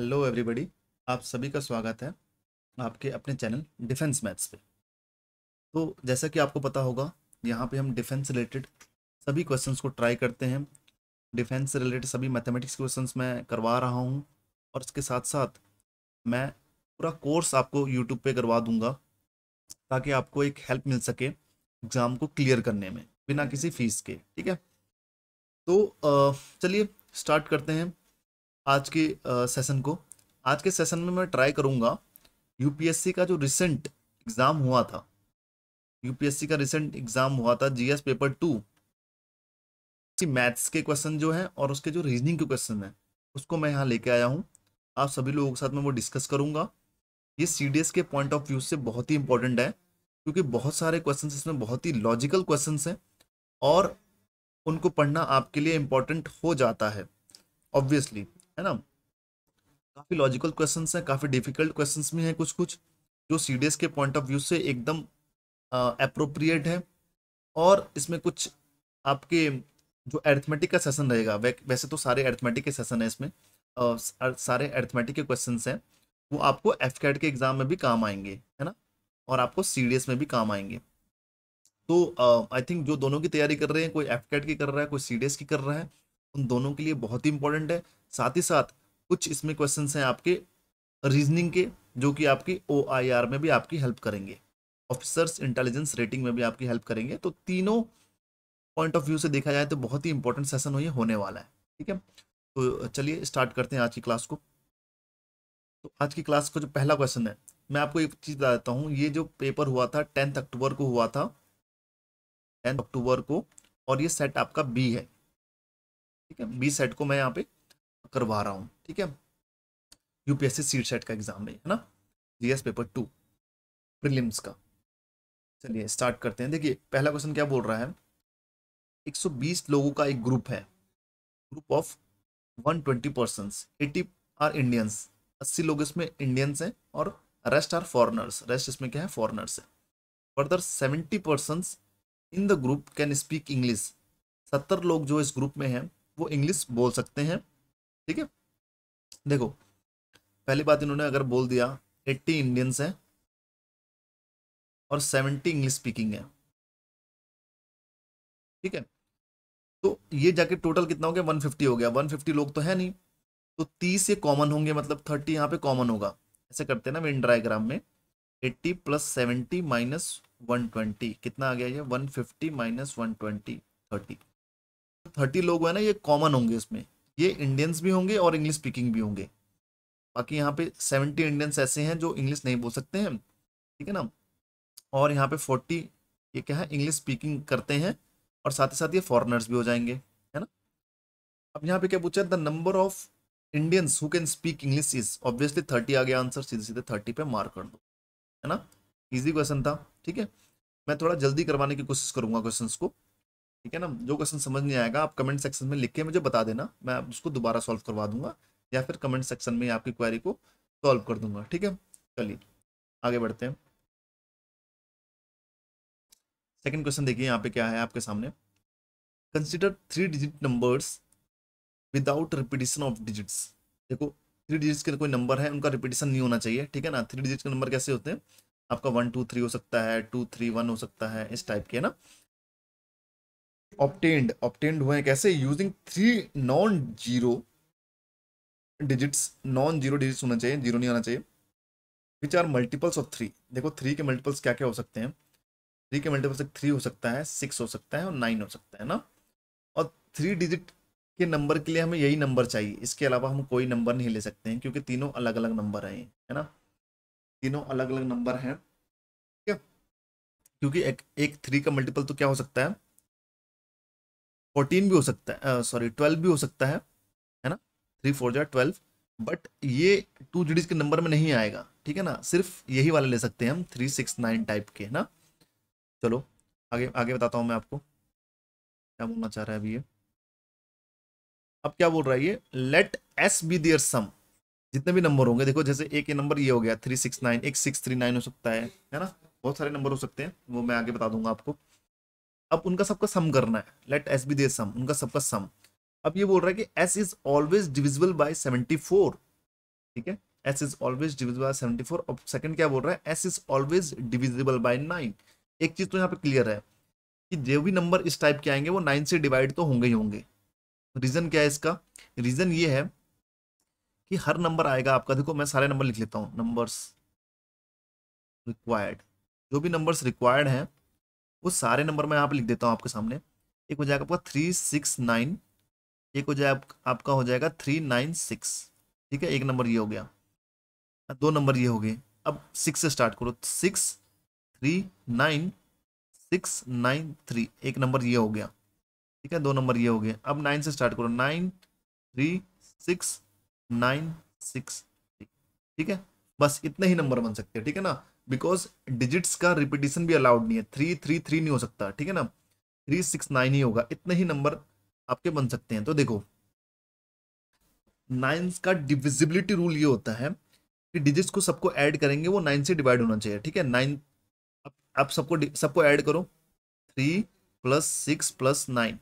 Hello everybody आप सभी का स्वागत है आपके अपने चैनल डिफेंस मैथ्स पे तो जैसा कि आपको पता होगा यहाँ पे हम डिफेंस रिलेटेड सभी क्वेश्चंस को ट्राई करते हैं डिफेंस रिलेटेड सभी मैथमेटिक्स क्वेश्चंस मैं करवा रहा हूँ और इसके साथ साथ मैं पूरा कोर्स आपको यूट्यूब पे करवा दूँगा ताकि आपको एक हेल्प मिल सके एग्ज़ाम को क्लियर करने में बिना किसी फीस के ठीक है तो चलिए स्टार्ट करते हैं आज के सेशन को आज के सेशन में मैं ट्राई करूँगा यूपीएससी का जो रिसेंट एग्ज़ाम हुआ था यूपीएससी का रिसेंट एग्ज़ाम हुआ था जीएस पेपर टू मैथ्स के क्वेश्चन जो हैं और उसके जो रीजनिंग के क्वेश्चन हैं उसको मैं यहाँ लेके आया हूँ आप सभी लोगों के साथ मैं वो डिस्कस करूँगा ये सी के पॉइंट ऑफ व्यू से बहुत ही इंपॉर्टेंट है क्योंकि बहुत सारे क्वेश्चन इसमें बहुत ही लॉजिकल क्वेश्चन हैं और उनको पढ़ना आपके लिए इम्पोर्टेंट हो जाता है ऑब्वियसली है ना काफ़ी लॉजिकल क्वेश्चन हैं काफ़ी डिफिकल्ट क्वेश्चन भी हैं कुछ कुछ जो सी के पॉइंट ऑफ व्यू से एकदम अप्रोप्रिएट है और इसमें कुछ आपके जो एर्थमेटिक का सेशन रहेगा वैसे तो सारे एर्थमेटिक के सेशन है इसमें आ, सारे एर्थमेटिक के क्वेश्चन हैं वो आपको एफ कैट के एग्ज़ाम में भी काम आएंगे है ना और आपको सी में भी काम आएंगे तो आई थिंक जो दोनों की तैयारी कर रहे हैं कोई एफ कैट की कर रहा है कोई सी की कर रहा है उन दोनों के लिए बहुत ही इंपॉर्टेंट है साथ ही साथ कुछ इसमें क्वेश्चन हैं आपके रीजनिंग के जो कि आपकी ओ में भी आपकी हेल्प करेंगे ऑफिसर्स इंटेलिजेंस रेटिंग में भी आपकी हेल्प करेंगे तो तीनों पॉइंट ऑफ व्यू से देखा जाए तो बहुत ही इंपॉर्टेंट सेशन ये होने वाला है ठीक है तो चलिए स्टार्ट करते हैं आज की क्लास को तो आज की क्लास का जो पहला क्वेश्चन है मैं आपको एक चीज़ बता देता हूँ ये जो पेपर हुआ था टेंथ अक्टूबर को हुआ था टेंथ अक्टूबर को और ये सेट आपका बी है ठीक है बी सेट को मैं यहाँ पे करवा रहा हूँ ठीक है यूपीएससी सीट सेट का एग्जाम नहीं है ना जीएस पेपर टू प्रिलिम्स का चलिए स्टार्ट करते हैं देखिए पहला क्वेश्चन क्या बोल रहा है 120 लोगों का एक ग्रुप है group of 120 twenty persons eighty are Indians अस्सी लोग इसमें इंडियंस हैं और रेस्ट आर फॉरनर्स रेस्ट इसमें क्या है फॉरनर्स है further seventy person in the group can speak English सत्तर लोग जो इस ग्रुप में हैं वो इंग्लिश बोल सकते हैं ठीक है देखो पहली बात इन्होंने अगर बोल दिया एट्टी इंडियंस हैं और सेवेंटी इंग्लिश स्पीकिंग है ठीक है तो ये जाके टोटल कितना हो गया वन फिफ्टी हो गया वन फिफ्टी लोग तो है नहीं तो तीस ये कॉमन होंगे मतलब थर्टी यहाँ पे कॉमन होगा ऐसे करते हैं ना वेन डायग्राम में eighty plus seventy minus one twenty कितना आ गया ये one fifty minus one twenty thirty thirty लोग हैं ना ये कॉमन होंगे इसमें ये इंडियंस भी होंगे और इंग्लिश स्पीकिंग भी होंगे बाकी यहाँ पे सेवेंटी इंडियंस ऐसे हैं जो इंग्लिश नहीं बोल सकते हैं ठीक है ना और यहाँ पे फोर्टी ये क्या है इंग्लिश स्पीकिंग करते हैं और साथ ही साथ ये फॉरनर्स भी हो जाएंगे है ना अब यहाँ पे क्या पूछा है the number of Indians who can speak English is obviously thirty आ गया आंसर सीधे सीधे थर्टी पे मार्क कर दो है ना इजी क्वेश्चन था ठीक है मैं थोड़ा जल्दी करवाने की कोशिश करूंगा क्वेश्चंस को ठीक है ना जो क्वेश्चन समझ नहीं आएगा आप कमेंट सेक्शन में लिख के मुझे बता देना मैं उसको दोबारा सॉल्व करवा दूंगा या फिर कमेंट सेक्शन में आपकी क्वारी को सॉल्व कर दूंगा ठीक है चलिए आगे बढ़ते हैं सेकेंड क्वेश्चन देखिए यहाँ पे क्या है आपके सामने consider three digit numbers without repetition of digits देखो थ्री डिजिट्स के कोई नंबर है उनका रिपीटिशन नहीं होना चाहिए ठीक है ना थ्री डिजिट के नंबर कैसे होते हैं आपका वन टू थ्री हो सकता है टू थ्री वन हो सकता है इस टाइप के है ना ऑप्टेंड ऑप्टेंड हुए कैसे using three non zero digits non zero digits होना चाहिए जीरो नहीं आना चाहिए which are multiples of three देखो थ्री के मल्टीपल्स क्या क्या हो सकते हैं थ्री के मल्टीपल्स एक थ्री हो सकता है सिक्स हो सकता है और नाइन हो सकता है ना और थ्री डिजिट के नंबर के लिए हमें यही नंबर चाहिए इसके अलावा हम कोई नंबर नहीं ले सकते हैं क्योंकि तीनों अलग अलग नंबर हैं है ना तीनों अलग अलग नंबर हैं ठीक है क्योंकि एक एक थ्री का मल्टीपल तो क्या हो सकता है फोर्टीन भी हो सकता है सॉरी ट्वेल्व भी हो सकता है है ना थ्री फोर जो ट्वेल्व बट ये टू डीज के नंबर में नहीं आएगा ठीक है ना सिर्फ यही वाले ले सकते हैं हम थ्री सिक्स नाइन टाइप के है ना चलो आगे आगे बताता हूँ मैं आपको क्या बोलना चाह रहा है अभी ये अब क्या बोल रहा है ये let S be their sum जितने भी नंबर होंगे देखो जैसे एक ये नंबर ये हो गया थ्री सिक्स नाइन एक सिक्स थ्री नाइन हो सकता है है ना बहुत सारे नंबर हो सकते हैं वो मैं आगे बता दूंगा आपको अब उनका सबका सम करना है let S be the sum उनका सबका सम अब ये बोल रहा है कि S is always divisible by seventy four ठीक है S is always divisible by seventy four अब सेकंड क्या बोल रहा है S is always divisible by nine एक चीज तो यहाँ पे क्लियर है कि जो भी नंबर इस टाइप के आएंगे वो नाइन से डिवाइड तो होंगे ही होंगे रीजन क्या है इसका रीजन ये है कि हर नंबर आएगा आपका देखो मैं सारे नंबर लिख लेता हूँ नंबर्स रिक्वायर्ड जो भी नंबर्स रिक्वायर्ड हैं वो सारे नंबर मैं यहाँ पे लिख देता हूँ आपके सामने एक हो जाएगा आपका थ्री सिक्स नाइन एक हो जाए आपका हो जाएगा थ्री नाइन सिक्स ठीक है एक नंबर ये हो गया दो नंबर ये हो गए अब सिक्स से स्टार्ट करो six three nine six nine three एक नंबर ये हो गया ठीक है दो नंबर ये हो गए अब नाइन से स्टार्ट करो nine three six nine six ठीक है बस इतने ही नंबर बन सकते हैं ठीक है ना बिकॉज डिजिट्स का रिपीटेशन भी अलाउड नहीं है थ्री थ्री थ्री नहीं हो सकता ठीक है ना थ्री सिक्स नाइन ही होगा इतने ही नंबर आपके बन सकते हैं तो देखो नाइन्स का डिविजिबिलिटी रूल ये होता है कि डिजिट्स को सबको ऐड करेंगे वो नाइन से डिवाइड होना चाहिए ठीक है नाइन आप सबको सबको ऐड करो three plus six plus nine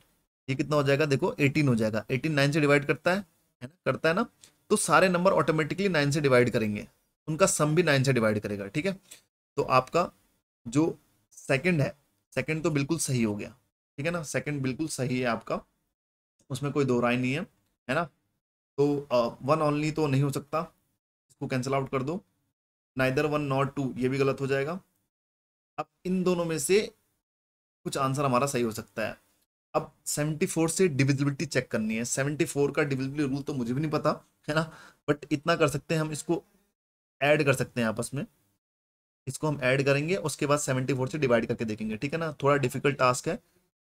ये कितना हो जाएगा देखो एटीन हो जाएगा एटीन नाइन से डिवाइड करता है है ना करता है ना तो सारे नंबर ऑटोमेटिकली नाइन से डिवाइड करेंगे उनका सम भी नाइन से डिवाइड करेगा ठीक है तो आपका जो सेकंड है सेकंड तो बिल्कुल सही हो गया ठीक है ना सेकंड बिल्कुल सही है आपका उसमें कोई दो राय नहीं है है ना तो वन uh, ऑनली तो नहीं हो सकता इसको कैंसिल आउट कर दो नाइदर वन नॉट टू ये भी गलत हो जाएगा अब इन दोनों में से कुछ आंसर हमारा सही हो सकता है अब 74 से डिविजिबिलिटी चेक करनी है 74 का डिविजिबिलिटी रूल तो मुझे भी नहीं पता है ना बट इतना कर सकते हैं हम इसको ऐड कर सकते हैं आपस में इसको हम ऐड करेंगे उसके बाद सेवेंटी फोर से डिवाइड करके देखेंगे ठीक है ना थोड़ा डिफिकल्ट टास्क है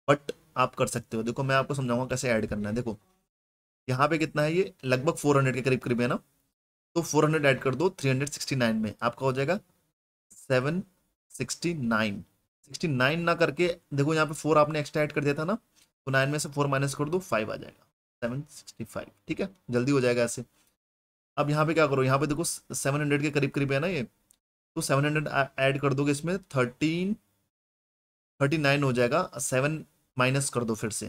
बट आप कर सकते हो देखो मैं आपको समझाऊंगा कैसे ऐड करना है देखो यहाँ पे कितना है ये लगभग फोर हंड्रेड के करीब करीब है ना तो फोर हंड्रेड ऐड कर दो थ्री हंड्रेड सिक्सटी नाइन में आपका हो जाएगा seven sixty nine sixty nine ना करके देखो यहाँ पे फोर आपने एक्स्ट्रा ऐड कर दिया था ना तो नाइन में से फोर माइनस कर दो फाइव आ जाएगा सेवन सिक्सटी फाइव ठीक है जल्दी हो जाएगा ऐसे अब यहाँ पे क्या करो यहाँ पे देखो सेवन हंड्रेड के करीब करीब है ना ये तो सेवन हंड्रेड ऐड कर दोगे इसमें थर्टीन थर्टी नाइन हो जाएगा सेवन माइनस कर दो फिर से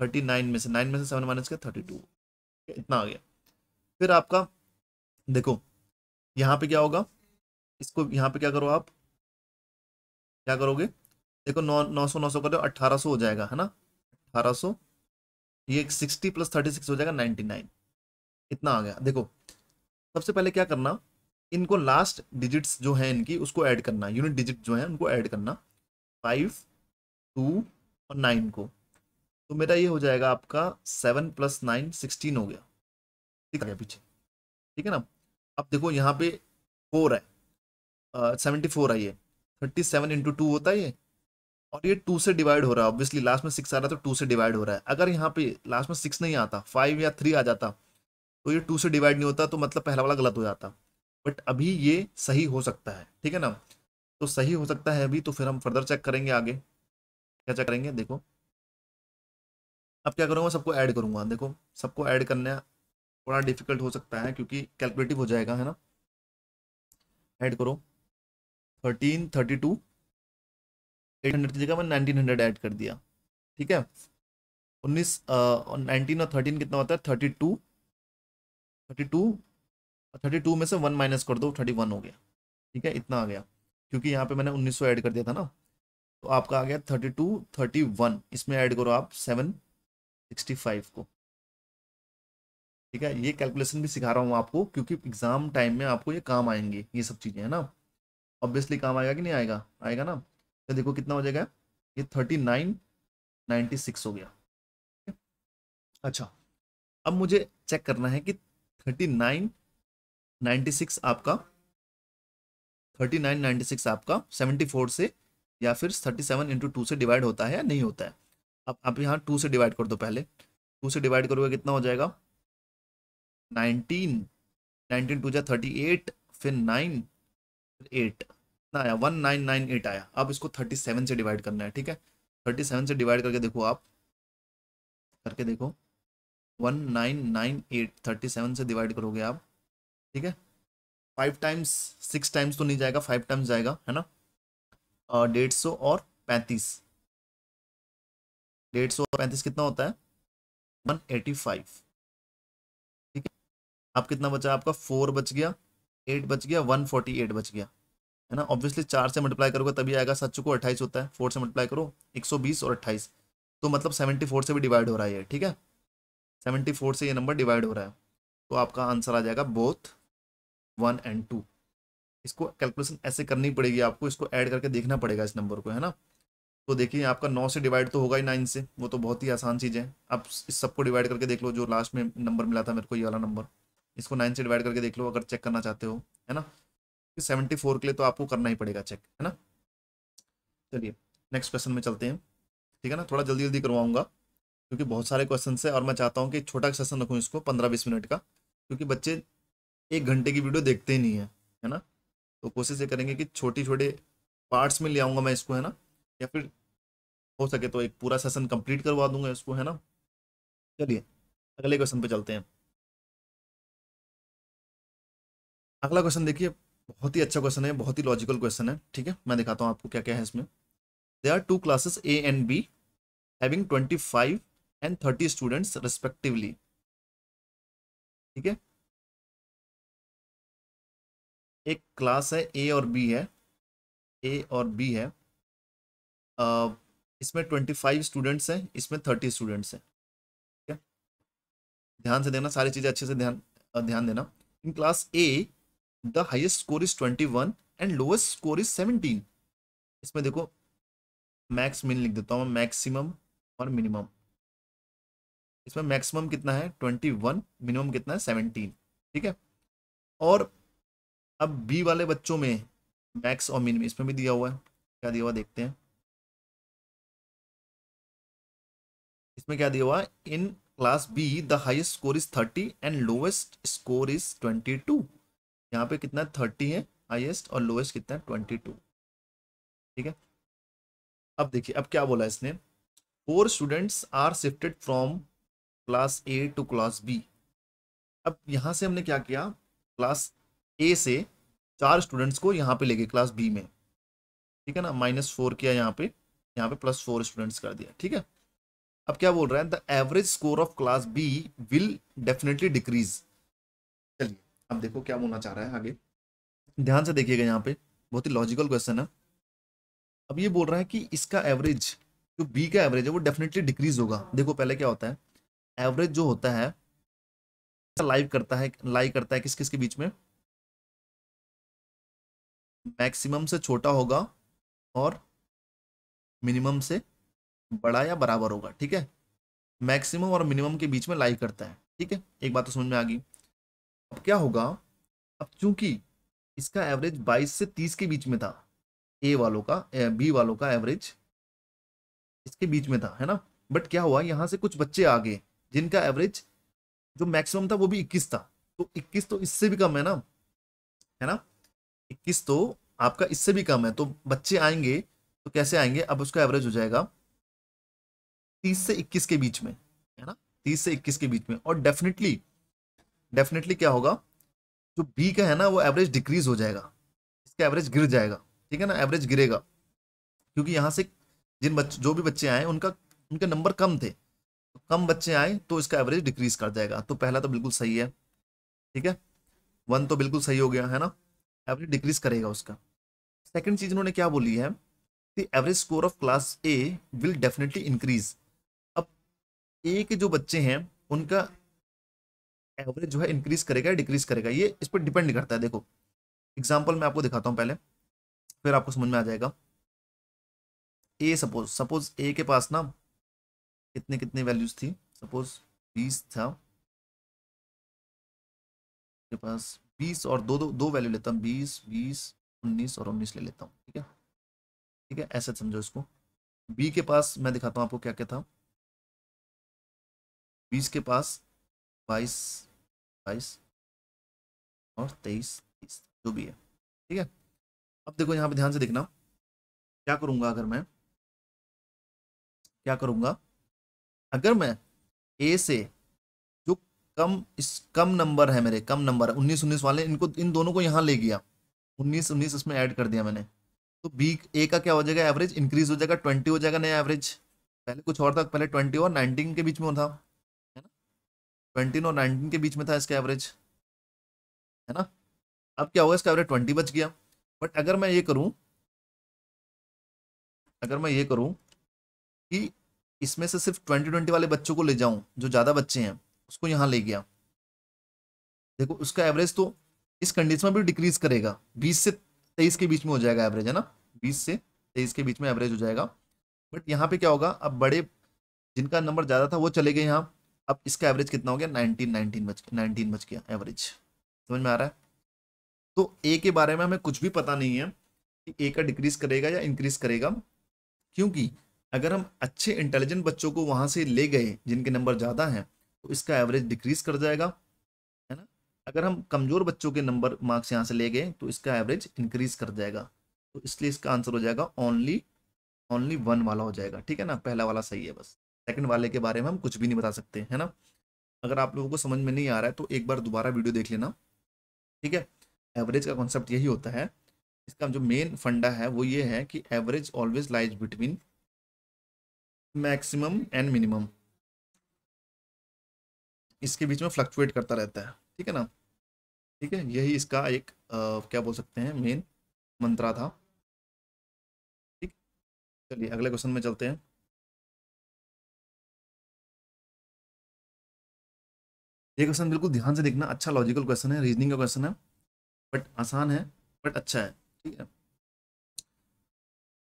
थर्टी नाइन में से नाइन में से सेवन माइनस के थर्टी टू इतना आ गया फिर आपका देखो यहाँ पे क्या होगा इसको यहाँ पे क्या करो आप क्या करोगे देखो नौ नौ सौ नौ सौ करो अट्ठारह सौ हो जाएगा है ना अट्ठारह सौ ये सिक्सटी प्लस थर्टी सिक्स हो जाएगा नाइन्टी नाइन इतना आ गया देखो सबसे पहले क्या करना इनको लास्ट डिजिट्स जो है इनकी उसको ऐड करना यूनिट डिजिट जो है उनको ऐड करना फाइव टू और नाइन को तो मेरा ये हो जाएगा आपका सेवन प्लस नाइन सिक्सटीन हो गया ठीक है पीछे ठीक है ना अब देखो यहाँ पे फोर है सेवेंटी फोर है ये थर्टी सेवन इंटू टू होता है ये और ये टू से डिवाइड हो रहा है ऑब्वियसली लास्ट में सिक्स आ रहा है तो टू से डिवाइड हो रहा है अगर यहाँ पे लास्ट में सिक्स नहीं आता फाइव या थ्री आ जाता तो ये टू से डिवाइड नहीं होता तो मतलब पहला वाला गलत हो जाता बट अभी ये सही हो सकता है ठीक है ना तो सही हो सकता है अभी तो फिर हम फर्दर चेक करेंगे आगे क्या चेक करेंगे देखो अब क्या करूँगा सबको ऐड करूँगा देखो सबको ऐड करना थोड़ा डिफिकल्ट हो सकता है क्योंकि कैलकुलेटिव हो जाएगा है ना ऐड करो thirteen thirty two eight hundred की जगह मैंने नाइनटीन हंड्रेड ऐड कर दिया ठीक है उन्नीस नाइनटीन और थर्टीन कितना होता है थर्टी टू थर्टी टू और थर्टी टू में से वन माइनस कर दो थर्टी वन हो गया ठीक है इतना आ गया क्योंकि यहाँ पे मैंने उन्नीस सौ ऐड कर दिया था ना तो आपका आ गया थर्टी टू थर्टी वन इसमें ऐड करो आप सेवन सिक्सटी फाइव को ठीक है ये कैलकुलेशन भी सिखा रहा हूँ आपको क्योंकि एग्जाम टाइम में आपको ये काम आएंगे ये सब चीज़ें है ना ऑब्वियसली काम आएगा कि नहीं आएगा आएगा ना तो देखो कितना हो जाएगा ये थर्टी नाइन नाइन्टी सिक्स हो गया अच्छा अब मुझे चेक करना है कि थर्टी नाइन नाइन्टी सिक्स आपका थर्टी नाइन नाइन्टी सिक्स आपका सेवेंटी फोर से या फिर थर्टी सेवन इंटू टू से डिवाइड होता है या नहीं होता है अब आप यहाँ टू से डिवाइड कर दो पहले टू से डिवाइड करोगे कितना हो जाएगा नाइनटीन नाइनटीन टू जा थर्टी एट फिर नाइन फिर एट कितना आया वन नाइन नाइन एट आया अब इसको थर्टी सेवन से डिवाइड करना है ठीक है थर्टी सेवन से डिवाइड करके देखो आप करके देखो one nine nine eight thirty seven से डिवाइड करोगे आप ठीक है फाइव टाइम्स सिक्स टाइम्स तो नहीं जाएगा फाइव टाइम्स जाएगा है ना डेढ़ सौ और पैंतीस डेढ़ सौ और पैंतीस कितना होता है वन एटी फाइव ठीक है आप कितना बचा आपका फोर बच गया एट बच गया वन फोर्टी एट बच गया है ना ऑब्वियसली चार से मल्टीप्लाई करोगे तभी आएगा सच को अट्ठाईस होता है फोर से मल्टीप्लाई करो एक सौ बीस और अट्ठाईस तो मतलब सेवेंटी फोर से भी डिवाइड हो रहा है ठीक है सेवेंटी फोर से ये नंबर डिवाइड हो रहा है तो आपका आंसर आ जाएगा बोथ वन एंड टू इसको कैलकुलेशन ऐसे करनी पड़ेगी आपको इसको ऐड करके देखना पड़ेगा इस नंबर को है ना तो देखिए आपका नौ से डिवाइड तो होगा ही नाइन से वो तो बहुत ही आसान चीज़ है आप इस सबको डिवाइड करके देख लो जो लास्ट में नंबर मिला था मेरे को ये वाला नंबर इसको नाइन से डिवाइड करके देख लो अगर चेक करना चाहते हो है ना सेवेंटी फोर के लिए तो आपको करना ही पड़ेगा चेक है ना चलिए नेक्स्ट क्वेश्चन में चलते हैं ठीक है ना थोड़ा जल्दी जल्दी करवाऊंगा क्योंकि बहुत सारे क्वेश्चन है और मैं चाहता हूँ कि छोटा सेशन रखूँ इसको पंद्रह बीस मिनट का क्योंकि बच्चे एक घंटे की वीडियो देखते ही नहीं है है ना तो कोशिश ये करेंगे कि छोटी छोटे पार्ट्स में ले आऊँगा मैं इसको है ना या फिर हो सके तो एक पूरा सेशन कंप्लीट करवा दूंगा इसको है ना चलिए अगले क्वेश्चन पे चलते हैं अगला क्वेश्चन देखिए बहुत ही अच्छा क्वेश्चन है बहुत ही लॉजिकल क्वेश्चन है ठीक है मैं दिखाता हूँ आपको क्या क्या है इसमें there are two classes A and B having twenty five and thirty students respectively ठीक है एक क्लास है ए और बी है ए और बी है इसमें ट्वेंटी फाइव स्टूडेंट्स हैं इसमें थर्टी स्टूडेंट्स हैं ठीक है ध्यान से देना सारी चीज़ें अच्छे से ध्यान ध्यान देना in class A the highest score is twenty one and lowest score is seventeen इसमें देखो मैक्स मिन लिख देता हूँ मैक्सिमम और मिनिमम इसमें मैक्सिमम कितना है ट्वेंटी वन मिनिमम कितना है सेवनटीन ठीक है और अब बी वाले बच्चों में मैक्स और मिनिमम इसमें भी दिया हुआ है क्या दिया हुआ देखते हैं इसमें क्या दिया हुआ in class B the highest score is thirty and lowest score is twenty two यहाँ पे कितना थर्टी है हाइएस्ट और लोएस्ट कितना ट्वेंटी टू ठीक है अब देखिए अब क्या बोला इसने four students are shifted from class A to class B अब यहाँ से हमने क्या किया क्लास ए से चार स्टूडेंट्स को यहाँ पे ले गए क्लास बी में ठीक है ना माइनस फोर किया यहाँ पे यहाँ पे प्लस फोर स्टूडेंट्स कर दिया ठीक है अब क्या बोल रहा है the average score of class B will definitely decrease चलिए अब देखो क्या बोलना चाह रहा है आगे ध्यान से देखिएगा यहाँ पे बहुत ही लॉजिकल क्वेश्चन है अब ये बोल रहा है कि इसका एवरेज जो बी का एवरेज है वो डेफिनेटली डिक्रीज होगा देखो पहले क्या होता है एवरेज जो होता है लाइव करता है लाइव करता है किस किस के बीच में मैक्सिमम से छोटा होगा और मिनिमम से बड़ा या बराबर होगा ठीक है मैक्सिमम और मिनिमम के बीच में लाइव करता है ठीक है एक बात तो समझ में आ गई अब क्या होगा अब चूंकि इसका एवरेज 22 से 30 के बीच में था ए वालों का बी वालों का एवरेज इसके बीच में था है ना बट क्या हुआ यहाँ से कुछ बच्चे आ गए जिनका एवरेज जो मैक्सिमम था वो भी 21 था तो 21 तो इससे भी कम है ना है ना 21 तो आपका इससे भी कम है तो बच्चे आएंगे तो कैसे आएंगे अब उसका एवरेज हो जाएगा 30 से 21 के बीच में है ना 30 से 21 के बीच में और डेफिनेटली डेफिनेटली क्या होगा जो बी का है ना वो एवरेज डिक्रीज हो जाएगा इसका एवरेज गिर जाएगा ठीक है ना एवरेज गिरेगा क्योंकि यहाँ से जिन बच्चे जो भी बच्चे आए उनका उनके नंबर कम थे कम बच्चे आए तो इसका एवरेज डिक्रीज कर जाएगा तो पहला तो बिल्कुल सही है ठीक है वन तो बिल्कुल सही हो गया है ना एवरेज डिक्रीज करेगा उसका सेकेंड चीज उन्होंने क्या बोली है the average score of class A will definitely increase अब ए के जो बच्चे हैं उनका एवरेज जो है इंक्रीज करेगा या डिक्रीज करेगा ये इस पर डिपेंड करता है देखो एग्जाम्पल मैं आपको दिखाता हूँ पहले फिर आपको समझ में आ जाएगा ए सपोज सपोज ए के पास ना कितने कितने वैल्यूज थी सपोज बीस था मेरे पास बीस और दो दो दो वैल्यू लेता हूँ बीस बीस उन्नीस और उन्नीस ले लेता हूँ ठीक है ठीक है ऐसे समझो इसको बी के पास मैं दिखाता हूँ आपको क्या क्या था बीस के पास बाईस बाईस और तेईस तीस जो भी है ठीक है अब देखो यहाँ पे ध्यान से देखना क्या करूँगा अगर मैं क्या करूँगा अगर मैं ए से जो कम इस कम नंबर है मेरे कम नंबर है उन्नीस उन्नीस वाले इनको इन दोनों को यहाँ ले गया उन्नीस उन्नीस इसमें ऐड कर दिया मैंने तो बी ए का क्या हो जाएगा एवरेज इंक्रीज हो जाएगा ट्वेंटी हो जाएगा नया एवरेज पहले कुछ और था पहले ट्वेंटी और नाइनटीन के बीच में था है ना ट्वेंटीन और नाइनटीन के बीच में था इसका एवरेज है ना अब क्या होगा इसका एवरेज ट्वेंटी बच गया बट अगर मैं ये करूँ अगर मैं ये करूँ कि इसमें से सिर्फ ट्वेंटी ट्वेंटी वाले बच्चों को ले जाऊं जो ज़्यादा बच्चे हैं उसको यहाँ ले गया देखो उसका एवरेज तो इस कंडीशन में भी डिक्रीज करेगा बीस से तेईस के बीच में हो जाएगा एवरेज है ना बीस से तेईस के बीच में एवरेज हो जाएगा बट यहाँ पे क्या होगा अब बड़े जिनका नंबर ज़्यादा था वो चले गए यहाँ अब इसका एवरेज कितना हो गया नाइनटीन नाइनटीन बच नाइनटीन बच गया एवरेज समझ में आ रहा है तो ए के बारे में हमें कुछ भी पता नहीं है कि ए का डिक्रीज करेगा या इंक्रीज करेगा क्योंकि अगर हम अच्छे इंटेलिजेंट बच्चों को वहाँ से ले गए जिनके नंबर ज़्यादा हैं तो इसका एवरेज डिक्रीज कर जाएगा है ना अगर हम कमज़ोर बच्चों के नंबर मार्क्स यहाँ से ले गए तो इसका एवरेज इंक्रीज कर जाएगा तो इसलिए इसका आंसर हो जाएगा ओनली ओनली वन वाला हो जाएगा ठीक है ना पहला वाला सही है बस सेकेंड वाले के बारे में हम कुछ भी नहीं बता सकते है ना अगर आप लोगों को समझ में नहीं आ रहा है तो एक बार दोबारा वीडियो देख लेना ठीक है एवरेज का कॉन्सेप्ट यही होता है इसका जो मेन फंडा है वो ये है कि average always lies between maximum and minimum इसके बीच में फ्लक्चुएट करता रहता है ठीक है ना ठीक है यही इसका एक आ, क्या बोल सकते हैं मेन मंत्रा था ठीक चलिए अगले क्वेश्चन में चलते हैं ये क्वेश्चन बिल्कुल ध्यान से देखना अच्छा लॉजिकल क्वेश्चन है रीजनिंग का क्वेश्चन है बट आसान है बट अच्छा है ठीक है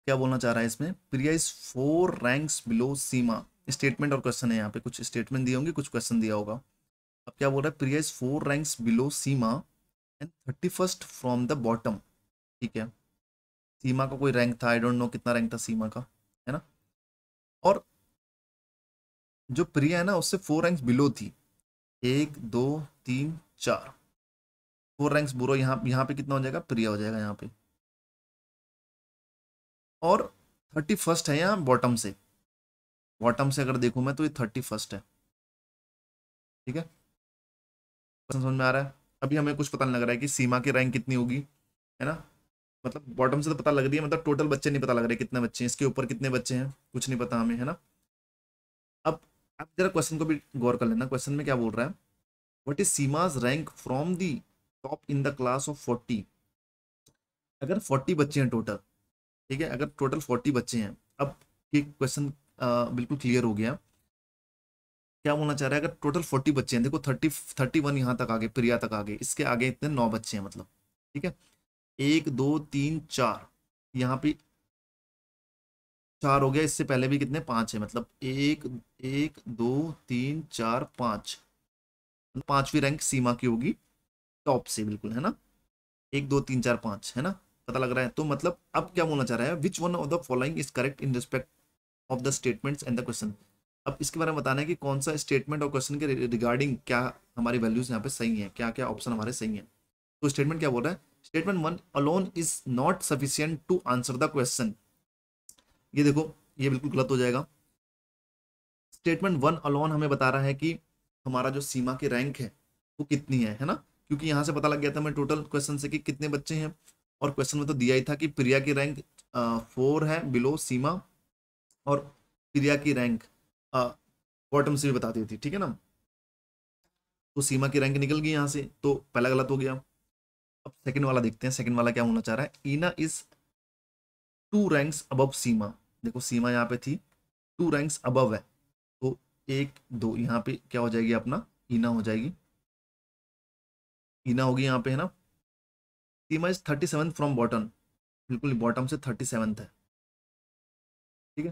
क्या बोलना चाह रहा है इसमें Priya is four ranks below Seema statement और क्वेश्चन है यहाँ पे कुछ स्टेटमेंट दिए होंगे कुछ क्वेश्चन दिया होगा अब क्या बोल रहा है Priya is four ranks below Seema and thirty first from the bottom ठीक है सीमा का कोई रैंक था आई डोंट नो कितना रैंक था सीमा का है ना और जो प्रिया है ना उससे फोर रैंक्स बिलो थी एक दो तीन चार फोर रैंक्स बुरो यहाँ यहाँ पे कितना हो जाएगा प्रिया हो जाएगा यहाँ पे और थर्टी फर्स्ट है यहाँ बॉटम से बॉटम से अगर देखूं मैं तो ये थर्टी फर्स्ट है ठीक है समझ में आ रहा है अभी हमें कुछ पता नहीं लग रहा है कि सीमा की रैंक कितनी होगी है ना मतलब बॉटम से तो पता लग रही है मतलब टोटल बच्चे नहीं पता लग रहे कितने बच्चे हैं इसके ऊपर कितने बच्चे हैं कुछ नहीं पता हमें है ना अब आप जरा क्वेश्चन को भी गौर कर लेना क्वेश्चन में क्या बोल रहा है what is Seema's rank from the top in the class of forty अगर फोर्टी बच्चे हैं टोटल ठीक है अगर टोटल फोर्टी बच्चे हैं अब ये क्वेश्चन बिल्कुल क्लियर हो गया क्या बोलना चाह रहा है अगर टोटल फोर्टी बच्चे हैं देखो थर्टी थर्टी वन यहाँ तक आगे प्रिया तक आगे इसके आगे इतने नौ बच्चे हैं मतलब ठीक है एक दो तीन चार यहाँ पे चार हो गया इससे पहले भी कितने पांच है मतलब एक एक दो तीन चार पांच पांचवी रैंक सीमा की होगी टॉप से बिल्कुल है ना एक दो तीन चार पांच है ना पता लग रहा है तो मतलब अब क्या बोलना चाह रहा है which one of the following is correct in respect of the statements and the question अब इसके बारे में बताना है कि कौन सा स्टेटमेंट और क्वेश्चन के रिगार्डिंग क्या हमारी वैल्यूज यहाँ पे सही है क्या क्या ऑप्शन हमारे सही है तो स्टेटमेंट क्या बोल रहा है statement one alone is not sufficient to answer the question ये देखो ये बिल्कुल गलत हो जाएगा स्टेटमेंट वन अलोन हमें बता रहा है कि हमारा जो सीमा की रैंक है वो कितनी है है ना क्योंकि यहाँ से पता लग गया था हमें टोटल क्वेश्चन से कि कितने बच्चे हैं और क्वेश्चन में तो दिया ही था कि प्रिया की रैंक फोर है बिलो सीमा और प्रिया की रैंक बॉटम से भी बता दी थी ठीक है ना तो सीमा की रैंक निकल गई यहाँ से तो पहला गलत हो गया अब सेकंड वाला देखते हैं सेकंड वाला क्या होना चाह रहा है Ina is two ranks above Seema देखो सीमा यहाँ पे थी टू रैंक्स अबव है तो एक दो यहाँ पे क्या हो जाएगी अपना ईना हो जाएगी ईना होगी यहाँ पे है ना Seema is thirty seven from bottom बिल्कुल बॉटम से थर्टी सेवन्थ है ठीक है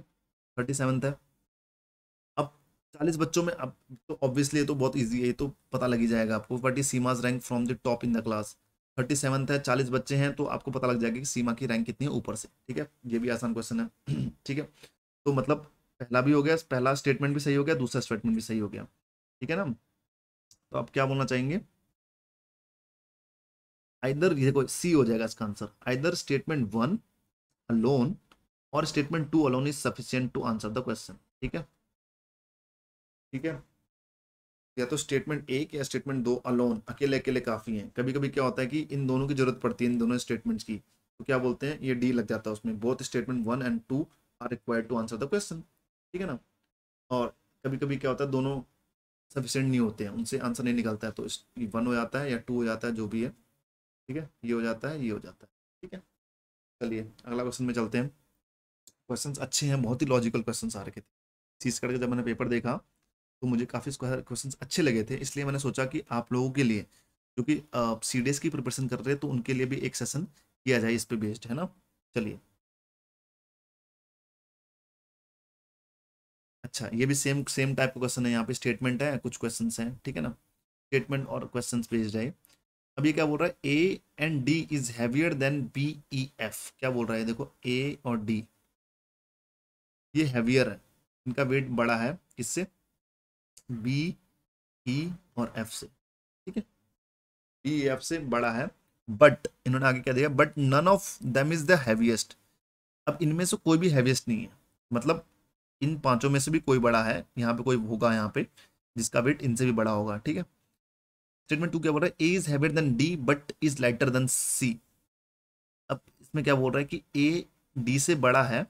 थर्टी सेवन्थ है अब चालीस बच्चों में अब तो ऑब्वियसली ये तो बहुत ईजी है ये तो पता लगी जाएगा आपको बट ये Seema's rank from the top in the class thirty seventh है चालीस बच्चे हैं तो आपको पता लग जाएगा कि सीमा की रैंक कितनी है ऊपर से ठीक है ये भी आसान क्वेश्चन है ठीक है तो मतलब पहला भी हो गया पहला स्टेटमेंट भी सही हो गया दूसरा स्टेटमेंट भी सही हो गया ठीक है ना तो आप क्या बोलना चाहेंगे आइदर ये देखो सी हो जाएगा इसका answer either statement one alone और statement two alone is sufficient to answer the question ठीक है ठीक है या तो स्टेटमेंट एक या स्टेटमेंट दो अलोन अकेले अकेले काफ़ी हैं कभी कभी क्या होता है कि इन दोनों की जरूरत पड़ती है इन दोनों स्टेटमेंट्स की तो क्या बोलते हैं ये डी लग जाता है उसमें both statement one and two are required to answer the question ठीक है ना और कभी कभी क्या होता है दोनों सफिशेंट नहीं होते हैं उनसे आंसर नहीं निकलता है तो वन हो जाता है या टू हो जाता है जो भी है ठीक है ये हो जाता है ये हो जाता है ठीक है चलिए अगला क्वेश्चन में चलते हैं क्वेश्चंस अच्छे हैं बहुत ही लॉजिकल क्वेश्चंस आ रखे थे चीज करके जब मैंने पेपर देखा तो मुझे काफ़ी क्वेश्चंस अच्छे लगे थे इसलिए मैंने सोचा कि आप लोगों के लिए जो कि सी डी एस की प्रिपरेशन कर रहे हैं तो उनके लिए भी एक सेशन किया जाए इस पर बेस्ड है ना चलिए अच्छा ये भी सेम सेम टाइप का क्वेश्चन है यहाँ पे स्टेटमेंट है कुछ क्वेश्चन हैं ठीक है ना स्टेटमेंट और क्वेश्चन बेस्ड है अब ये क्या बोल रहा है A and D is heavier than B E F क्या बोल रहा है देखो ए और डी ये हैवियर है इनका वेट बड़ा है किससे बी ई e और एफ से ठीक है बी एफ e, से बड़ा है बट इन्होंने आगे क्या दिया but none of them is the heaviest अब इनमें से कोई भी हैवीएस्ट नहीं है मतलब इन पांचों में से भी कोई बड़ा है यहाँ पे कोई होगा यहाँ पे जिसका वेट इनसे भी बड़ा होगा ठीक है स्टेटमेंट टू क्या बोल रहा है A is heavier than D but is lighter than C अब इसमें क्या बोल रहा है कि ए डी से बड़ा है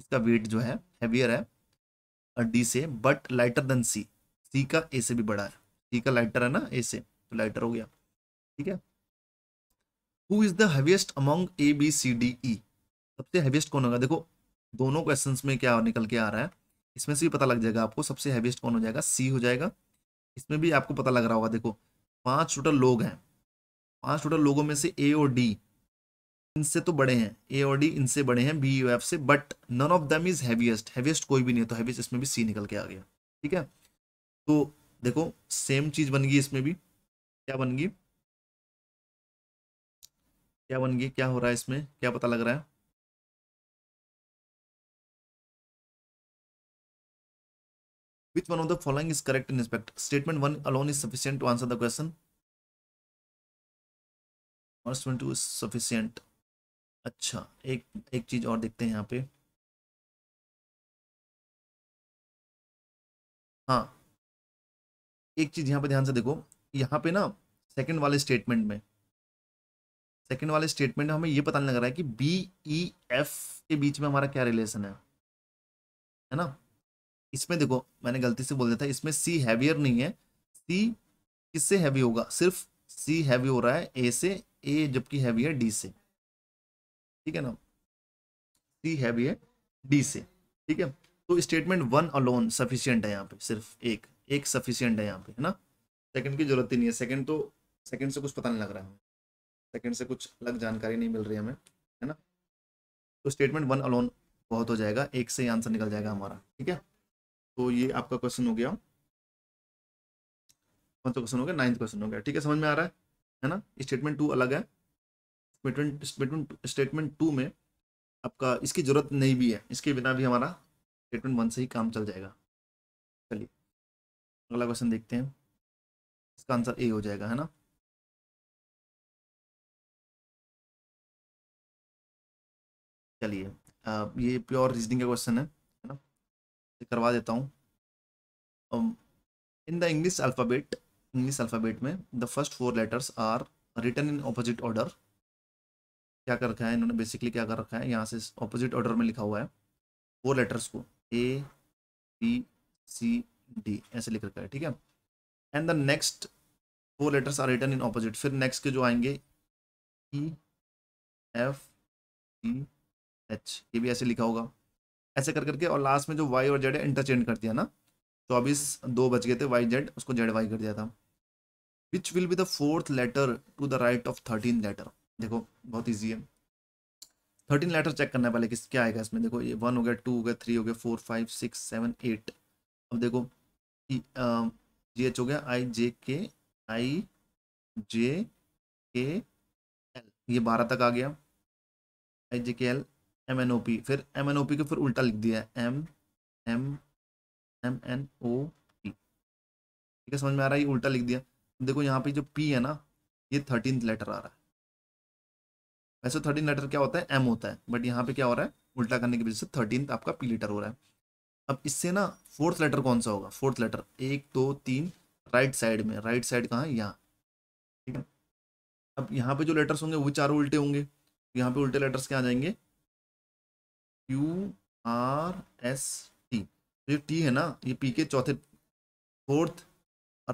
इसका वेट जो है हैवियर है और डी से but lighter than C C का ए से भी बड़ा है सी का लाइटर है ना ए से तो लाइटर हो गया ठीक है who is the heaviest among A B C D E सबसे हैवीएस्ट कौन होगा देखो दोनों क्वेश्चन में क्या निकल के आ रहा है इसमें से भी पता लग जाएगा आपको सबसे हैवीएस्ट कौन हो जाएगा सी हो जाएगा इसमें भी आपको पता लग रहा होगा देखो पांच टोटल लोग हैं पांच टोटल लोगों में से ए और डी इनसे तो बड़े हैं ए और डी इनसे बड़े हैं बी एफ से but none of them is heaviest heaviest कोई भी नहीं है तो हैवीएस्ट इसमें भी सी निकल के आ गया ठीक है तो देखो सेम चीज बन गई इसमें भी क्या बन गई क्या बन गई क्या हो रहा है इसमें क्या पता लग रहा है Which one of the following is correct in respect? Statement 1 alone is sufficient to answer the question. statement student is sufficient अच्छा एक एक चीज़ और देखते हैं यहाँ पे हाँ एक चीज़ यहाँ पे ध्यान से देखो यहाँ पे ना सेकंड वाले स्टेटमेंट में सेकंड वाले स्टेटमेंट में हमें ये पता नहीं लग रहा है कि बी ई एफ के बीच में हमारा क्या रिलेशन है है ना इसमें देखो मैंने गलती से बोल दिया था इसमें सी हैवियर नहीं है सी किससे हैवी होगा सिर्फ सी हैवी हो रहा है ए से ए जबकि हैवी है डी से ठीक है ना सी हैवी है डी से ठीक है तो स्टेटमेंट वन अलोन सफिशियंट है यहाँ पे सिर्फ एक एक सफिशियंट है यहाँ पे है ना सेकंड की जरूरत ही नहीं है सेकंड तो सेकंड से कुछ पता नहीं लग रहा है सेकंड से कुछ अलग जानकारी नहीं मिल रही हमें है ना तो स्टेटमेंट वन अलोन बहुत हो जाएगा एक से आंसर निकल जाएगा हमारा ठीक है तो ये आपका क्वेश्चन हो गया कौन सा क्वेश्चन हो गया नाइन्थ क्वेश्चन हो गया ठीक है समझ में आ रहा है है ना स्टेटमेंट टू अलग है स्टेटमेंट स्टेटमेंट स्टेटमेंट टू में आपका इसकी जरूरत नहीं भी है इसके बिना भी हमारा स्टेटमेंट वन से ही काम चल जाएगा चलिए अगला क्वेश्चन देखते हैं इसका आंसर ए हो जाएगा है ना चलिए ये प्योर रीजनिंग का क्वेश्चन है करवा देता हूँ in the English alphabet English alphabet में the first four letters are written in opposite order क्या कर रखा है इन्होंने बेसिकली क्या कर रखा है यहाँ से ऑपोजिट ऑर्डर में लिखा हुआ है फोर लेटर्स को ए बी सी डी ऐसे लिख रखा है ठीक है and the next four letters are written in opposite फिर नेक्स्ट के जो आएंगे ई एफ टी एच ये भी ऐसे लिखा होगा ऐसे कर करके और लास्ट में जो वाई और जेड है इंटरचेंज कर दिया ना चौबीस दो बच गए थे वाई जेड उसको जेड वाई कर दिया था which will be the fourth letter to the right of thirteen letter देखो बहुत ईजी है थर्टीन लेटर चेक करना है पहले किस क्या आएगा इसमें देखो ये वन हो गया टू हो गया थ्री हो गया four five six seven eight अब देखो जी एच हो गया आई जे के आई जे के एल ये बारह तक आ गया I J K L M N O P फिर एम एन ओ पी को फिर उल्टा लिख दिया है M M M N O P ठीक है समझ में आ रहा है ये उल्टा लिख दिया देखो यहाँ पे जो पी है ना ये थर्टीन लेटर आ रहा है वैसे थर्टीन लेटर क्या होता है एम होता है बट यहाँ पे क्या हो रहा है उल्टा करने की वजह से थर्टीन आपका पी लेटर हो रहा है अब इससे ना फोर्थ लेटर कौन सा होगा फोर्थ लेटर एक दो तीन राइट साइड में राइट साइड कहाँ है यहाँ ठीक है अब यहाँ पे जो लेटर्स होंगे वो चारों उल्टे होंगे तो यहाँ पे उल्टे लेटर्स क्या आ जाएंगे क्यू आर एस टी ये टी है ना ये पी के चौथे फोर्थ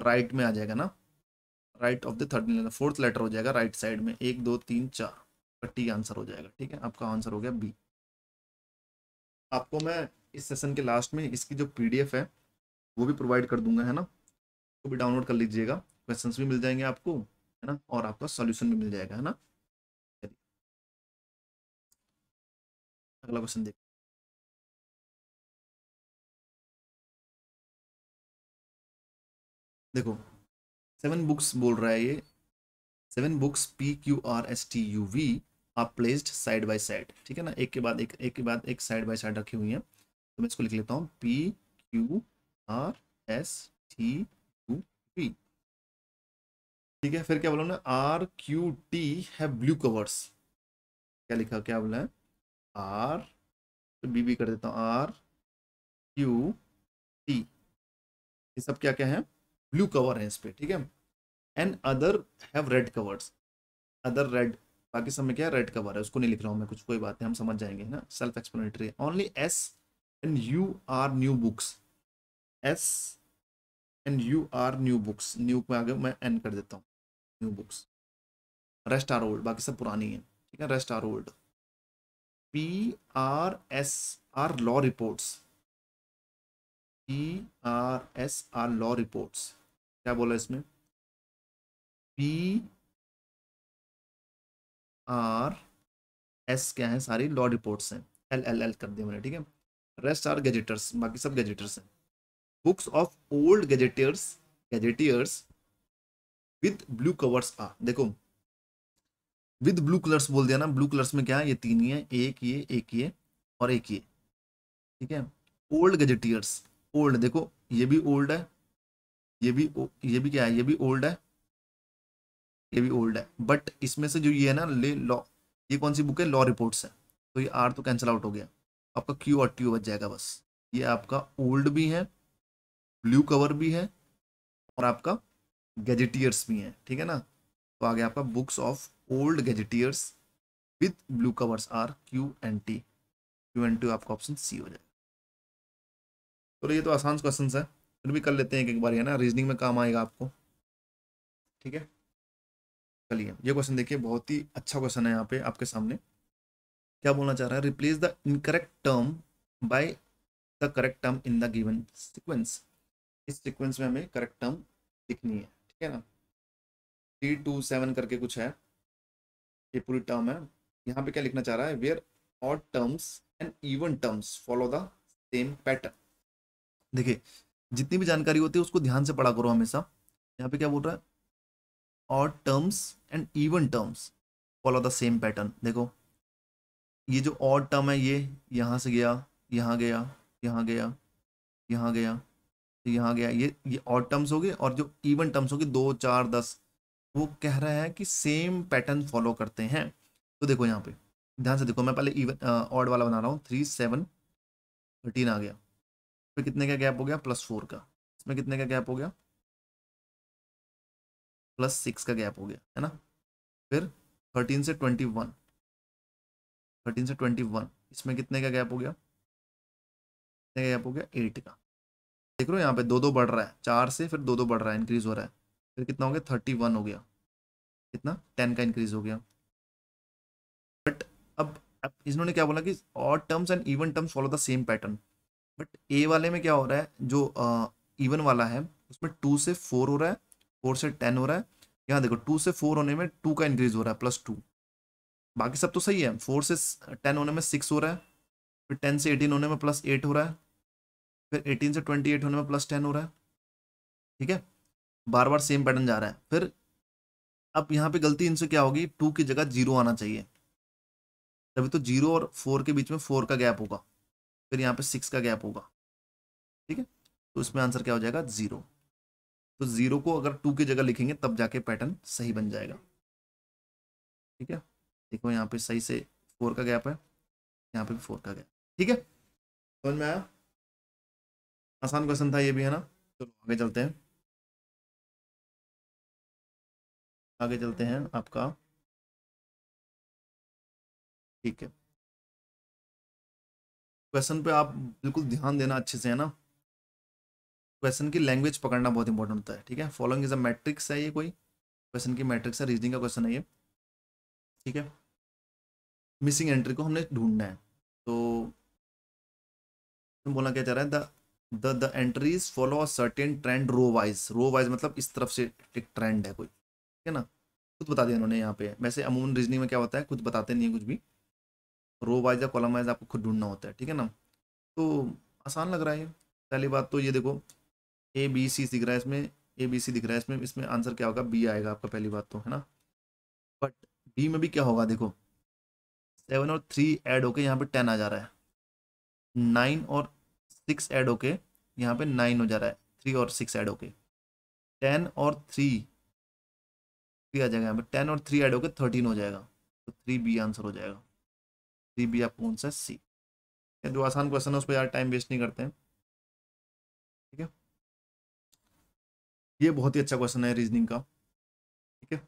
राइट में आ जाएगा ना right of the third letter fourth letter हो जाएगा राइट साइड में एक दो तीन चार टी तो आंसर हो जाएगा ठीक है आपका आंसर हो गया बी आपको मैं इस सेशन के लास्ट में इसकी जो पीडीएफ है वो भी प्रोवाइड कर दूंगा है ना उसको भी डाउनलोड कर लीजिएगा क्वेश्चंस भी मिल जाएंगे आपको है ना और आपका सॉल्यूशन भी मिल जाएगा है ना अगला क्वेश्चन देख देखो सेवन बुक्स बोल रहा है ये seven books P Q R S T U V are placed side by side ठीक है ना एक के बाद एक एक के बाद एक साइड बाय साइड रखी हुई है तो मैं इसको लिख लेता हूँ P Q R S T U V ठीक है फिर क्या बोला ना आर क्यू टी है ब्लू कवर्स क्या लिखा क्या बोला है आर तो बी बी कर देता हूँ आर क्यू टी ये सब क्या क्या है ब्लू कवर है इस पर ठीक है and other have red covers other red बाकी सब में क्या रेड कवर है उसको नहीं लिख रहा हूँ मैं कुछ कोई बात है हम समझ जाएंगे ना self explanatory only S and U are new books S and U are new books new में आगे मैं एन कर देता हूँ new books rest are old बाकी सब पुरानी है ठीक है rest are old P R R S law reports P R S are law reports क्या बोला इसमें पी आर एस क्या है सारी लॉ रिपोर्ट्स हैं एल एल एल कर दिए मैंने ठीक है रेस्ट आर गजेटर्स बाकी सब गजेटर्स हैं books of old gazetteers gazetteers with blue covers आ देखो विद ब्लू कलर्स बोल दिया ना ब्लू कलर्स में क्या है ये तीन ही है एक ये एक ये और एक ये ठीक है ओल्ड गजेटियर्स ओल्ड देखो ये भी ओल्ड है ये भी ये भी क्या है ये भी ओल्ड है ये भी ओल्ड है बट इसमें से जो ये है ना ले लॉ ये कौन सी बुक है लॉ रिपोर्ट्स है तो ये आर तो कैंसिल आउट हो गया आपका क्यू और ट्यू बच जाएगा बस ये आपका ओल्ड भी है ब्लू कवर भी है और आपका गजेटियर्स भी है ठीक है ना तो आ गया आपका books of old gazetteers with blue covers R Q N T Q N T आपका ऑप्शन सी हो जाएगा चलो तो ये तो आसान क्वेश्चन है फिर भी कर लेते हैं एक एक बार है ना रीजनिंग में काम आएगा आपको ठीक है चलिए ये क्वेश्चन देखिए बहुत ही अच्छा क्वेश्चन है यहाँ पे आपके सामने क्या बोलना चाह रहा है replace the incorrect term by the correct term in the given sequence इस सीक्वेंस में हमें करेक्ट टर्म लिखनी है ठीक है ना थ्री टू सेवन करके कुछ है ये पूरी टर्म है यहाँ पे क्या लिखना चाह रहा है where odd terms and even terms follow the same pattern देखिए जितनी भी जानकारी होती है उसको ध्यान से पढ़ा करो हमेशा यहाँ पे क्या बोल रहा है और terms and even terms follow the same pattern देखो ये जो ऑड टर्म है ये यहाँ से गया यहाँ गया यहाँ गया यहाँ गया यहाँ गया ये ये ऑड टर्म्स हो गए और जो इवन टर्म्स हो गए दो चार दस वो कह रहा है कि सेम पैटर्न फॉलो करते हैं तो देखो यहाँ पे ध्यान से देखो मैं पहले इवन ऑड वाला बना रहा हूँ थ्री सेवन थर्टीन आ गया फिर कितने का गैप हो गया प्लस फोर का इसमें कितने का गैप हो गया प्लस सिक्स का गैप हो गया है ना फिर थर्टीन से ट्वेंटी वन थर्टीन से ट्वेंटी वन इसमें कितने का गैप हो गया कितने का गैप हो गया एट का देख रहे हो यहाँ पे दो दो बढ़ रहा है चार से फिर दो दो बढ़ रहा है इंक्रीज हो रहा है फिर कितना हो गया थर्टी वन हो गया कितना टेन का इंक्रीज हो गया बट अब इन्होंने क्या बोला कि odd terms and even terms follow the same pattern but A वाले में क्या हो रहा है जो इवन uh, वाला है उसमें टू से फोर हो रहा है फोर से टेन हो रहा है यहाँ देखो टू से फोर होने में टू का इंक्रीज हो रहा है प्लस टू बाकी सब तो सही है फोर से टेन होने में सिक्स हो रहा है फिर टेन से एटीन होने में प्लस एट हो रहा है फिर एटीन से ट्वेंटी एट होने में प्लस टेन हो रहा है ठीक है बार बार सेम पैटर्न जा रहा है फिर अब यहाँ पे गलती इनसे क्या होगी टू की जगह जीरो आना चाहिए तभी तो जीरो और फोर के बीच में फोर का गैप होगा फिर यहाँ पे सिक्स का गैप होगा ठीक है तो इसमें आंसर क्या हो जाएगा जीरो तो जीरो को अगर टू की जगह लिखेंगे तब जाके पैटर्न सही बन जाएगा ठीक है देखो यहाँ पे सही से फोर का गैप है यहाँ पे भी फोर का गैप ठीक है समझ में आया आसान क्वेश्चन था ये भी है ना चलो तो आगे चलते हैं आगे चलते हैं आपका ठीक है क्वेश्चन पे आप बिल्कुल ध्यान देना अच्छे से है ना क्वेश्चन की लैंग्वेज पकड़ना बहुत इंपॉर्टेंट होता है ठीक है फॉलोइंग इज अ मैट्रिक्स है ये कोई क्वेश्चन की मैट्रिक्स है रीजनिंग का क्वेश्चन है ये ठीक है मिसिंग एंट्री को हमने ढूंढना है तो बोला क्या चाह रहा है the the the entries follow a certain trend row wise row wise मतलब इस तरफ से एक ट्रेंड है कोई है ना खुद बता दिया उन्होंने यहाँ पे वैसे अमूमन रीजनिंग में क्या होता है खुद बताते नहीं है कुछ भी रो वाइज या कॉलम वाइज आपको खुद ढूंढना होता है ठीक है ना तो आसान लग रहा है पहली बात तो ये देखो ए बी सी दिख रहा है इसमें ए बी सी दिख रहा है इसमें इसमें आंसर क्या होगा बी आएगा आपका पहली बात तो है ना बट बी में भी क्या होगा देखो सेवन और थ्री ऐड होके यहाँ पे टेन आ जा रहा है नाइन और सिक्स ऐड होके यहाँ पे नाइन हो जा रहा है थ्री और सिक्स ऐड होके टेन और थ्री थ्री आ जाएगा यहाँ पर टेन और थ्री ऐड होकर थर्टीन हो जाएगा तो थ्री बी आंसर हो जाएगा थ्री बी आपको कौन सा सी या जो आसान क्वेश्चन है उस पर यार टाइम वेस्ट नहीं करते हैं ठीक है ये बहुत ही अच्छा क्वेश्चन है रीजनिंग का ठीक है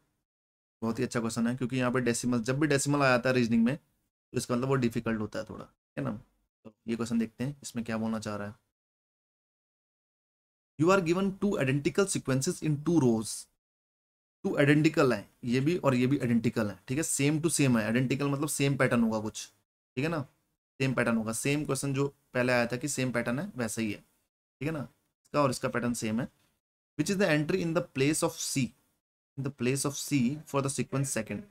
बहुत ही अच्छा क्वेश्चन है क्योंकि यहाँ पर डेसीमल जब भी डेसीमल आ जाता है रीजनिंग में तो इसका मतलब वो डिफिकल्ट होता है थोड़ा है ना तो ये क्वेश्चन देखते हैं इसमें क्या बोलना चाह रहा है you are given two identical sequences in two rows two identical है ये भी और ये भी आइडेंटिकल है ठीक है सेम टू सेम है आइडेंटिकल मतलब सेम पैटर्न होगा कुछ ठीक है ना सेम पैटर्न होगा सेम क्वेश्चन जो पहले आया था कि सेम पैटर्न है वैसा ही है ठीक है ना इसका और इसका पैटर्न सेम है which is the entry in the place of C in the place of C for the sequence second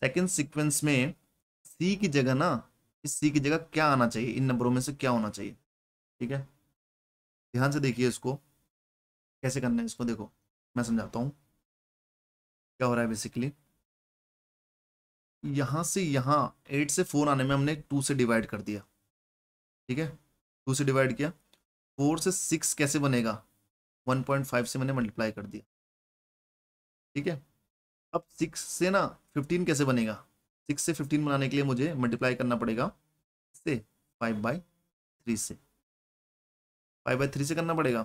second sequence में सी की जगह ना इस सी की जगह क्या आना चाहिए इन नंबरों में से क्या होना चाहिए ठीक है ध्यान से देखिए इसको कैसे करना है इसको देखो मैं समझाता हूँ क्या हो रहा है बेसिकली यहां से यहाँ एट से फोर आने में हमने टू से डिवाइड कर दिया ठीक है टू से डिवाइड किया फोर से सिक्स कैसे बनेगा वन पॉइंट फाइव से मैंने मल्टीप्लाई कर दिया ठीक है अब सिक्स से ना फिफ्टीन कैसे बनेगा सिक्स से फिफ्टीन बनाने के लिए मुझे मल्टीप्लाई करना पड़ेगा से फाइव बाई थ्री से फाइव बाई थ्री से करना पड़ेगा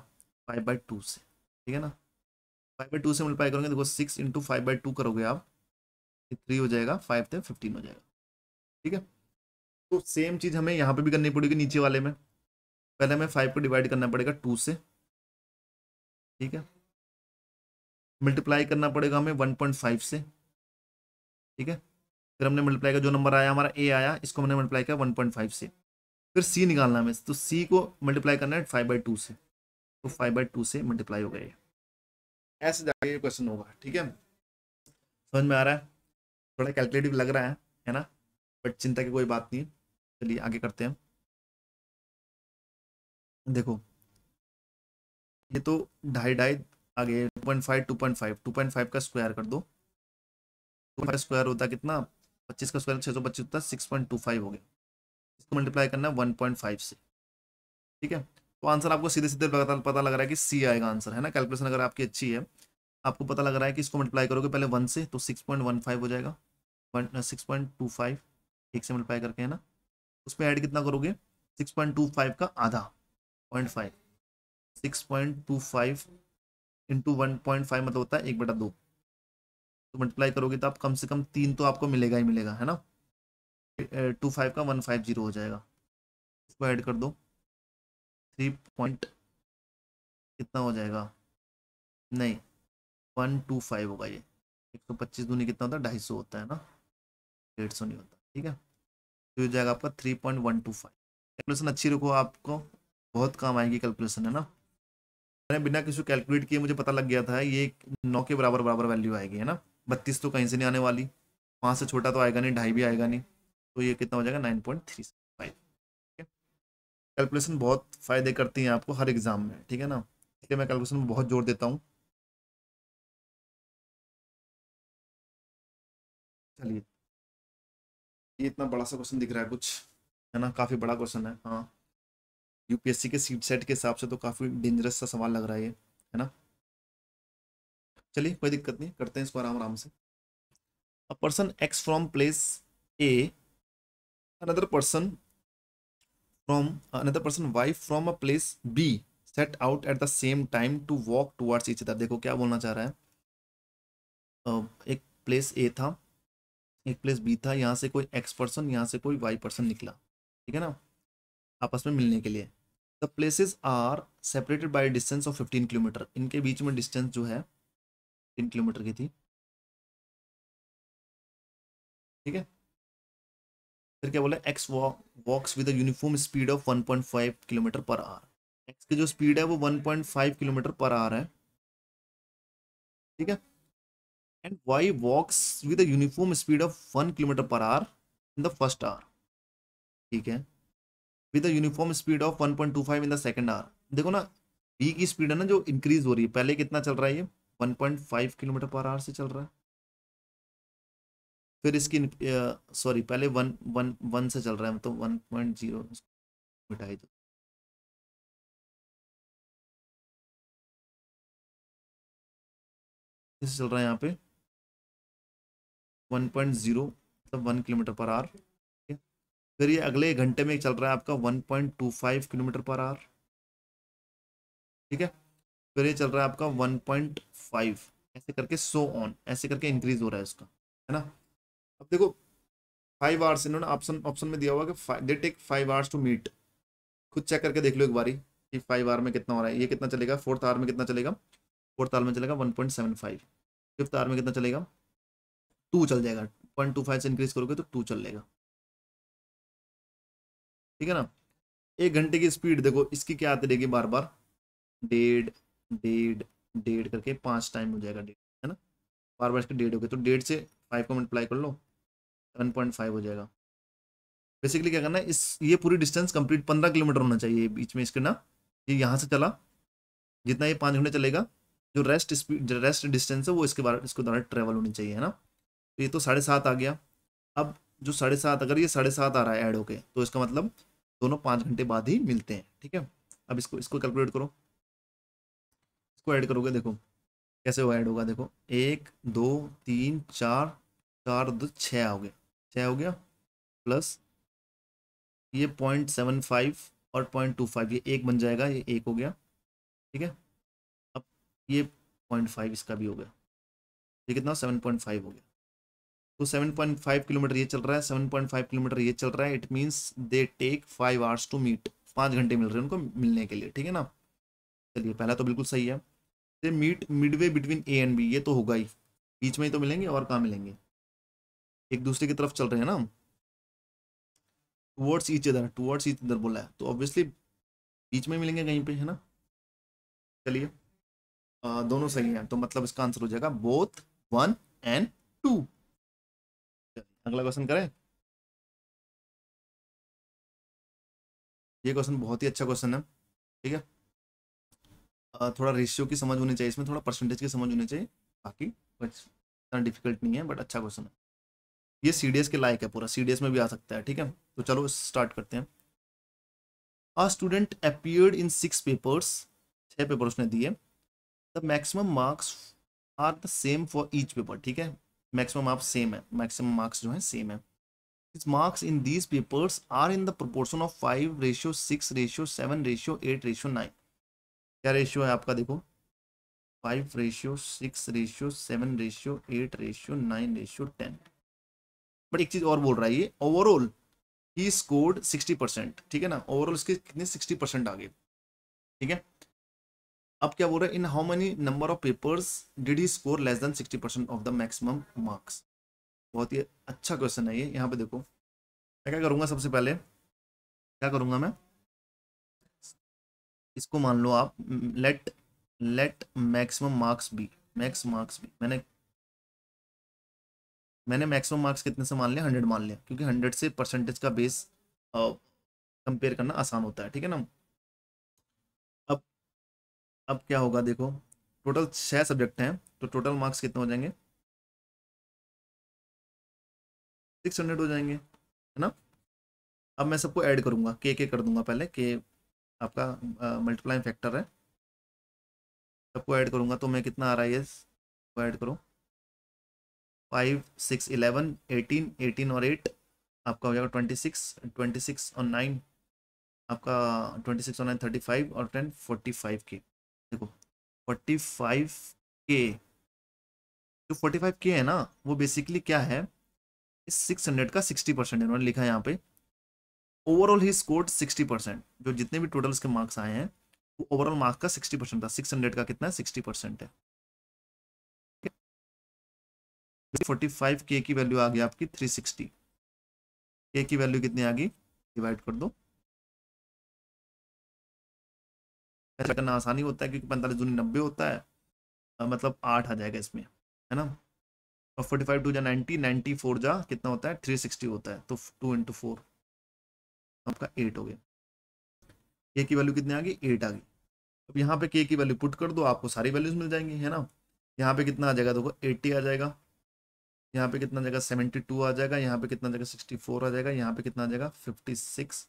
फाइव बाई टू से ठीक है ना फाइव बाई टू से मल्टीप्लाई करोगे देखो six into five by two करोगे आप थ्री हो जाएगा फाइव थे फिफ्टीन हो जाएगा ठीक है तो सेम चीज़ हमें यहाँ पे भी करनी पड़ेगी नीचे वाले में पहले हमें फाइव को डिवाइड करना पड़ेगा टू से ठीक है मल्टीप्लाई करना पड़ेगा हमें वन पॉइंट फाइव से ठीक है फिर हमने मल्टीप्लाई का जो नंबर आया हमारा ए आया इसको हमने मल्टीप्लाई किया वन पॉइंट फाइव से फिर सी निकालना हमें तो सी को मल्टीप्लाई करना है फाइव बाई टू से तो फाइव बाई टू से मल्टीप्लाई हो गया ऐसे जाके क्वेश्चन होगा ठीक है समझ में आ रहा है थोड़ा कैलकुलेटिव लग रहा है है ना बट चिंता की कोई बात नहीं चलिए आगे करते हैं देखो ये तो ढाई ढाई आगे two point five two point five two point five का स्क्वायर कर दो टू फाइव स्क्वायर होता कितना पच्चीस का स्क्वायर छः सौ पच्चीस होता सिक्स पॉइंट टू फाइव हो गया इसको मल्टीप्लाई करना वन पॉइंट फाइव से ठीक है तो आंसर आपको सीधे सीधे पता लग रहा है कि सी आएगा आंसर है ना कैलकुलेशन अगर आपकी अच्छी है आपको पता लग रहा है कि इसको मल्टीप्लाई करोगे पहले वन से तो सिक्स पॉइंट वन फाइव हो जाएगा one six point two five एक से मल्टीप्लाई करके है ना उस पर ऐड कितना करोगे सिक्स पॉइंट टू फाइव का आधा point five six point two five into one point five मतलब होता है एक बटा दो तो मल्टीप्लाई करोगे तो आप कम से कम तीन तो आपको मिलेगा ही मिलेगा है ना टू फाइव का वन फाइव जीरो हो जाएगा इसको ऐड कर दो थ्री पॉइंट कितना हो जाएगा नहीं वन टू फाइव होगा ये एक सौ पच्चीस दूनी कितना होता है ढाई सौ होता है ना डेढ़ सौ नहीं होता ठीक है तो ये जाएगा आपका three point one two five calculation अच्छी रखो आपको बहुत काम आएगी कैलकुलेशन है ना मैंने बिना किसी कैलकुलेट किए मुझे पता लग गया था ये नौ के बराबर बराबर वैल्यू आएगी है ना बत्तीस तो कहीं से नहीं आने वाली पाँच से छोटा तो आएगा नहीं ढाई भी आएगा नहीं तो ये कितना हो जाएगा नाइन पॉइंट थ्री कैलकुलेशन बहुत फ़ायदे करती हैं आपको हर एग्ज़ाम में ठीक है ना इसलिए मैं कैलकुलेशन में बहुत जोर देता हूँ चलिए ये इतना बड़ा सा क्वेश्चन दिख रहा है कुछ है ना काफ़ी बड़ा क्वेश्चन है हाँ यूपीएससी के सीट सेट के हिसाब से तो काफ़ी डेंजरस सा सवाल लग रहा है ये है ना चलिए कोई दिक्कत नहीं करते हैं इसको आराम आराम से a person X from place A another person from another person wife from a place B set out at the same time to walk towards each other देखो क्या बोलना चाह रहा है एक प्लेस ए था एक प्लेस बी था यहाँ से कोई एक्स पर्सन यहाँ से कोई वाई पर्सन निकला ठीक है ना आपस में मिलने के लिए the places are separated by distance of fifteen kilometre इनके बीच में डिस्टेंस जो है तीन किलोमीटर की थी ठीक है फिर क्या बोला X walks with uniform speed of 1.5 kilometre per hour X की जो स्पीड है वो 1.5 किलोमीटर पर आर है ठीक है and Y walks with uniform speed of one kilometre per hour in the first hour ठीक है with uniform speed of 1.25 in the second hour देखो ना बी की स्पीड है ना जो इंक्रीज हो रही है पहले कितना चल रहा है ये 1.5 किलोमीटर पर आर से चल रहा है फिर इसकी सॉरी पहले वन वन वन से चल रहा है तो वन पॉइंट जीरो मिटाई दो चल रहा है यहाँ पे वन पॉइंट जीरो मतलब वन किलोमीटर पर आर फिर ये अगले घंटे में चल रहा है आपका one point two five kilometre per hour ठीक है फिर ये चल रहा है आपका वन पॉइंट फाइव ऐसे करके सो ऑन ऐसे करके इंक्रीज हो रहा है उसका है ना अब देखो फाइव आवर्स इन्होंने ऑप्शन ऑप्शन में दिया हुआ कि they take five hours to meet खुद चेक करके देख लो एक बारी कि फाइव आवर में कितना हो रहा है ये कितना चलेगा फोर्थ आवर में कितना चलेगा फोर्थ आवर में चलेगा one point seven five fifth hour में कितना चलेगा टू चल जाएगा पॉइंट टू फाइव से इंक्रीज करोगे तो टू चल जाएगा ठीक है ना एक घंटे की स्पीड देखो इसकी क्या आती रहेगी बार बार डेढ़ डेढ़ डेढ़ करके पांच टाइम हो जाएगा डेढ़ है ना बार बार इसके डेढ़ हो गए तो डेढ़ से फाइव को मल्टीप्लाई कर लो सेवन पॉइंट फाइव हो जाएगा बेसिकली क्या करना है इस ये पूरी डिस्टेंस कंप्लीट पंद्रह किलोमीटर होना चाहिए बीच में इसके ना ये यहाँ से चला जितना ये पाँच घंटे चलेगा जो रेस्ट स्पीड रेस्ट डिस्टेंस है वो इसके बारे इसके द्वारा ट्रेवल होनी चाहिए है ना तो ये तो साढ़े सात आ गया अब जो साढ़े सात अगर ये साढ़े सात आ रहा है ऐड होके तो इसका मतलब दोनों पाँच घंटे बाद ही मिलते हैं ठीक है अब इसको इसको कैलकुलेट करो इसको ऐड करोगे देखो कैसे वो ऐड होगा देखो एक दो तीन चार चार दो छः आओगे छः हो गया प्लस ये पॉइंट सेवन फाइव और पॉइंट टू फाइव ये एक बन जाएगा ये एक हो गया ठीक है अब ये पॉइंट फाइव इसका भी हो गया ये कितना सेवन पॉइंट फाइव हो गया तो सेवन पॉइंट फाइव किलोमीटर ये चल रहा है सेवन पॉइंट फाइव किलोमीटर ये चल रहा है it means they take five hours to meet पाँच घंटे मिल रहे हैं उनको मिलने के लिए ठीक है ना चलिए पहला तो बिल्कुल सही है they meet midway between A and B ये तो होगा ही बीच में ही तो मिलेंगे और कहाँ मिलेंगे एक दूसरे की तरफ चल रहे हैं ना towards each other towards each other बोला है तो ऑब्वियसली बीच में मिलेंगे कहीं पे है ना चलिए दोनों सही हैं तो मतलब इसका आंसर हो जाएगा बोथ वन एंड टू अगला क्वेश्चन करें ये क्वेश्चन बहुत ही अच्छा क्वेश्चन है ठीक है थोड़ा रेशियो की समझ होनी चाहिए इसमें थोड़ा परसेंटेज की समझ होनी चाहिए बाकी कुछ इतना डिफिकल्ट नहीं है बट अच्छा क्वेश्चन है ये सी के लायक है पूरा सी में भी आ सकता है ठीक है तो चलो स्टार्ट करते हैं a student appeared in six papers छः पेपर उसने दिए the maximum marks are the same for each paper ठीक है मैक्सिमम आप सेम है मैक्सिमम मार्क्स जो है सेम है His marks in these papers are in the proportion of five ratio six ratio seven ratio eight ratio nine क्या ratio है आपका देखो five ratio six ratio seven ratio eight ratio nine ratio ten but एक चीज और बोल रहा है ये overall he scored sixty percent ठीक है ना ओवरऑल इसके कितने सिक्सटी परसेंट आ गए ठीक है अब क्या बोल रहा है in how many number of papers did he score less than sixty percent of the maximum marks बहुत ही अच्छा क्वेश्चन है ये यहाँ पे देखो मैं क्या करूँगा सबसे पहले क्या करूँगा मैं इसको मान लो आप let let maximum marks be max marks be मैंने मैंने मैक्सिमम मार्क्स कितने से मान लिया हंड्रेड मान लिया क्योंकि हंड्रेड से परसेंटेज का बेस कंपेयर करना आसान होता है ठीक है ना अब अब क्या होगा देखो टोटल छः सब्जेक्ट हैं तो टोटल मार्क्स कितने हो जाएंगे सिक्स हंड्रेड हो जाएंगे है ना अब मैं सबको ऐड करूँगा के के कर दूंगा पहले के आपका मल्टीप्लाइंग फैक्टर है सबको ऐड करूँगा तो मैं कितना आ रहा है ये ऐड करूँ five six eleven eighteen eighteen और एट आपका हो जाएगा ट्वेंटी सिक्स ट्वेंटी सिक्स और नाइन आपका ट्वेंटी सिक्स और नाइन थर्टी फाइव और टेन फोर्टी फाइव के देखो फोर्टी फाइव के जो फोर्टी फाइव के है ना वो बेसिकली क्या है इस सिक्स हंड्रेड का सिक्सटी परसेंट इन्होंने लिखा है यहाँ पे overall he scored sixty percent जो जितने भी टोटल उसके मार्क्स आए हैं वो ओवरऑल मार्क्स का सिक्सटी परसेंट था सिक्स हंड्रेड का कितना है सिक्सटी परसेंट है फोर्टी फाइव के की वैल्यू आ गई आपकी थ्री सिक्सटी के की वैल्यू कितनी आ गई डिवाइड कर दो ऐसा करना आसानी होता है क्योंकि पैंतालीस दूनी नब्बे होता है आ, मतलब आठ आ जाएगा इसमें है ना और फोर्टी फाइव टू जा नाइन्टी नाइन्टी फोर जा कितना होता है थ्री सिक्सटी होता है तो टू इंटू फोर आपका एट हो गया के की वैल्यू कितनी आ गई एट आ गई अब यहाँ पे के की वैल्यू पुट कर दो आपको सारी वैल्यूज मिल जाएंगी है ना यहाँ पे कितना आ जाएगा देखो एट्टी आ जाएगा यहाँ पे कितना जगह सेवेंटी टू आ जाएगा यहाँ पे कितना जगह सिक्सटी फोर आ जाएगा यहाँ पे कितना आ जाएगा फिफ्टी सिक्स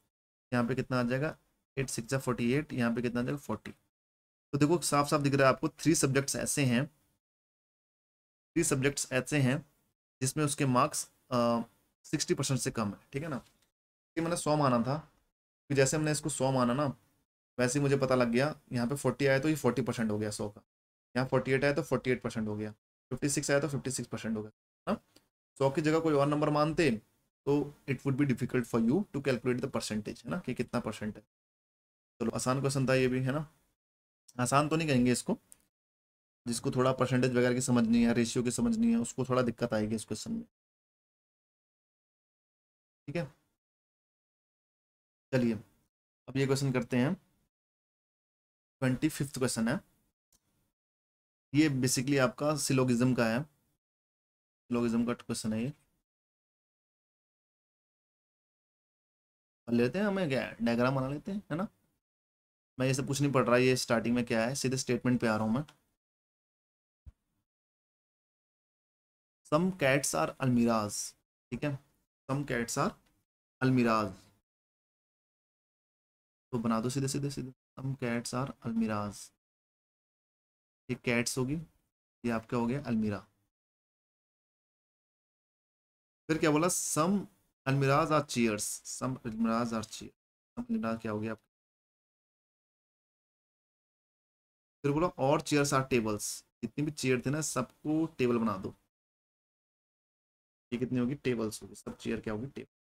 यहाँ पे कितना आ जाएगा एट सिक्स या फोर्टी एट यहाँ पे कितना आ जाएगा फोर्टी तो देखो साफ साफ दिख रहा है आपको थ्री सब्जेक्ट्स ऐसे हैं थ्री सब्जेक्ट्स ऐसे हैं जिसमें उसके मार्क्स सिक्सटी परसेंट से कम है ठीक है ना कि मैंने सौ माना था कि तो जैसे हमने इसको सौ माना ना वैसे मुझे पता लग गया यहाँ पे फोर्टी आया तो ये फोर्टी परसेंट हो गया सौ का यहाँ फोर्टी एट आया तो फोर्टी एट परसेंट हो गया फिफ्टी सिक्स आया तो फिफ्टी सिक्स परसेंट हो गया सौ की जगह कोई और नंबर मानते तो it would be difficult for you to calculate the percentage है ना कि कितना परसेंट है चलो तो आसान क्वेश्चन था ये भी है ना आसान तो नहीं कहेंगे इसको जिसको थोड़ा परसेंटेज वगैरह की समझ नहीं है रेशियो की समझ नहीं है उसको थोड़ा दिक्कत आएगी इस क्वेश्चन में ठीक है चलिए अब ये क्वेश्चन करते हैं ट्वेंटी फिफ्थ क्वेश्चन है ये बेसिकली आपका सिलोगिज्म का है लॉगिज्म का तो क्वेश्चन है ये लेते हैं हमें क्या डायग्राम बना लेते हैं है ना मैं ये सब कुछ नहीं पढ़ रहा ये स्टार्टिंग में क्या है सीधे स्टेटमेंट पे आ रहा हूँ मैं सम कैट्स आर अलमिराज ठीक है सम कैट्स आर अलमिराज तो बना दो सीधे सीधे सीधे सम कैट्स आर अलमिराज ये कैट्स होगी ये आपका हो गया अलमीरा फिर क्या बोला some almirahs are chairs some almirahs are chair some almirahs क्या हो गया आपका फिर बोला और चेयर्स आर टेबल्स जितनी भी चेयर थे ना सबको टेबल बना दो ये कितनी होगी टेबल्स होगी सब चेयर क्या होगी टेबल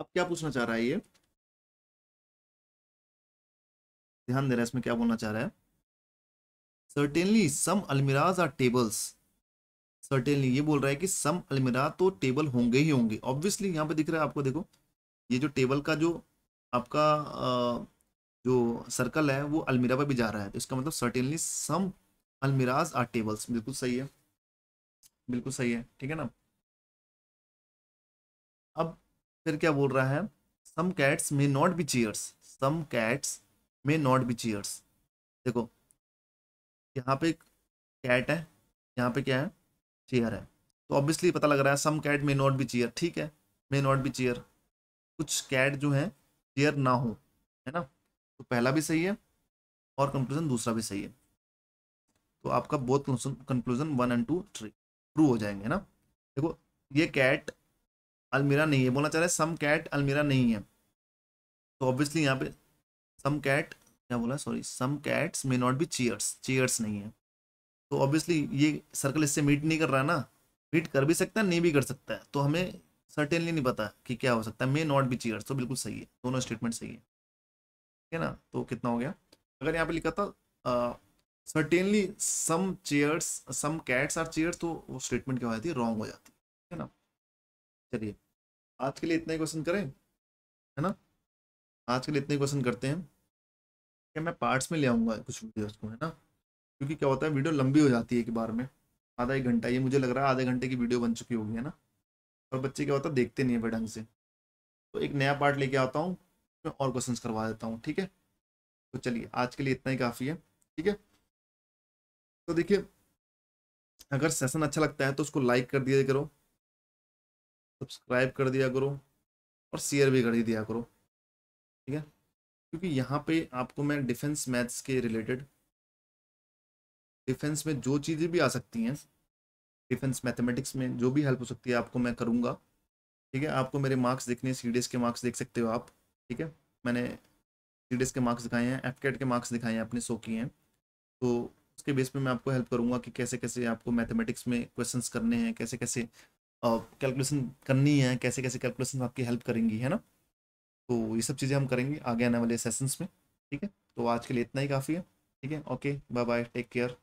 अब क्या पूछना चाह रहा है ये ध्यान दे रहा है इसमें क्या बोलना चाह रहा है certainly some almirahs are tables certainly ये बोल रहा है कि सम अलमिरा तो टेबल होंगे ही होंगे ऑब्वियसली यहाँ पे दिख रहा है आपको देखो ये जो टेबल का जो आपका जो सर्कल है वो अलमिरा पर भी जा रहा है तो इसका मतलब certainly some almirahs are tables बिल्कुल सही है बिल्कुल सही है ठीक है ना अब फिर क्या बोल रहा है some cats may not be chairs some cats may not be chairs देखो यहाँ पे कैट है यहाँ पे क्या है चेयर है तो ऑब्वियसली पता लग रहा है some cat may not be chair ठीक है मे नॉट बी चेयर कुछ कैट जो है चेयर ना हो है ना तो पहला भी सही है और कंक्लूजन दूसरा भी सही है तो आपका बहुत conclusion one and two three prove हो जाएंगे ना देखो ये कैट अलमीरा नहीं है बोलना चाह रहे सम कैट अलमीरा नहीं है तो ऑब्वियसली यहाँ पे सम कैट क्या बोला sorry some cats may not be chairs chairs नहीं है तो ऑब्वियसली ये सर्कल इससे मीट नहीं कर रहा है ना मीट कर भी सकता है नहीं भी कर सकता है तो हमें सर्टेनली नहीं पता कि क्या हो सकता है मे नॉट बी चेयर तो बिल्कुल सही है दोनों स्टेटमेंट सही है ठीक है ना तो कितना हो गया अगर यहाँ पे लिखा था certainly some chairs some cats are chairs तो वो स्टेटमेंट क्या हो जाती है रॉन्ग हो जाती है ना चलिए आज के लिए इतना ही क्वेश्चन करें है ना आज के लिए इतने क्वेश्चन करते हैं क्या मैं पार्ट्स में ले आऊँगा कुछ वीडियोज को है ना क्योंकि क्या होता है वीडियो लंबी हो जाती है एक बार में आधा एक घंटा ये मुझे लग रहा है आधे घंटे की वीडियो बन चुकी होगी है ना और बच्चे क्या होता है देखते नहीं है ढंग से तो एक नया पार्ट लेके आता हूँ मैं और क्वेश्चन करवा देता हूँ ठीक है तो चलिए आज के लिए इतना ही काफ़ी है ठीक है तो देखिए अगर सेशन अच्छा लगता है तो उसको लाइक कर दिया करो सब्सक्राइब कर दिया करो और शेयर भी कर दिया करो ठीक है क्योंकि यहाँ पे आपको मैं डिफेंस मैथ्स के रिलेटेड डिफेंस में जो चीज़ें भी आ सकती हैं डिफेंस मैथमेटिक्स में जो भी हेल्प हो सकती है आपको मैं करूँगा ठीक है आपको मेरे मार्क्स देखने सी के मार्क्स देख सकते हो आप ठीक है मैंने सी के मार्क्स दिखाए हैं एफ के मार्क्स दिखाए हैं अपने सो किए हैं तो उसके बेस पर मैं आपको हेल्प करूँगा कि कैसे कैसे आपको मैथमेटिक्स में क्वेश्चन करने हैं कैसे कैसे कैलकुलेशन करनी है कैसे कैसे कैलकुलेशन आपकी हेल्प करेंगी है ना तो ये सब चीज़ें हम करेंगे आगे आने वाले सेशंस में ठीक है तो आज के लिए इतना ही काफ़ी है ठीक है okay bye bye take care